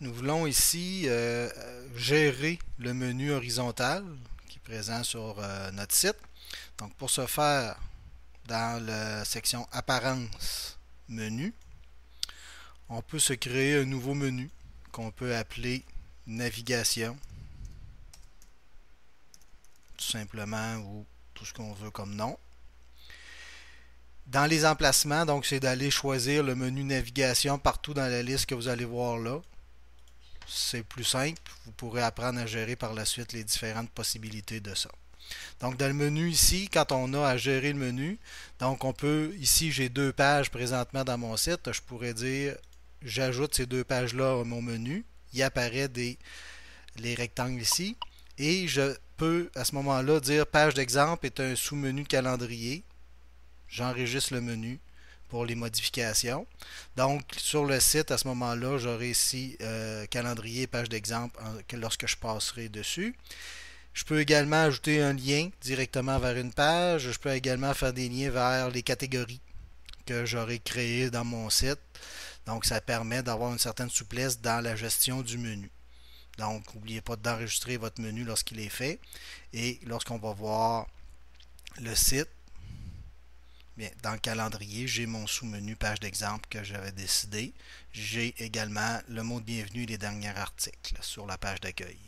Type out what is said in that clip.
Nous voulons ici euh, gérer le menu horizontal qui est présent sur euh, notre site. Donc pour ce faire, dans la section Apparence, Menu, on peut se créer un nouveau menu qu'on peut appeler Navigation, tout simplement, ou tout ce qu'on veut comme nom. Dans les emplacements, donc c'est d'aller choisir le menu Navigation partout dans la liste que vous allez voir là c'est plus simple. Vous pourrez apprendre à gérer par la suite les différentes possibilités de ça. Donc, dans le menu ici, quand on a à gérer le menu, donc on peut, ici j'ai deux pages présentement dans mon site, je pourrais dire, j'ajoute ces deux pages-là à mon menu, il apparaît des, les rectangles ici, et je peux à ce moment-là dire page d'exemple est un sous-menu calendrier, j'enregistre le menu, pour les modifications. Donc, sur le site, à ce moment-là, j'aurai ici euh, calendrier, page d'exemple lorsque je passerai dessus. Je peux également ajouter un lien directement vers une page. Je peux également faire des liens vers les catégories que j'aurai créées dans mon site. Donc, ça permet d'avoir une certaine souplesse dans la gestion du menu. Donc, n'oubliez pas d'enregistrer votre menu lorsqu'il est fait. Et lorsqu'on va voir le site, dans le calendrier, j'ai mon sous-menu page d'exemple que j'avais décidé. J'ai également le mot de bienvenue des derniers articles sur la page d'accueil.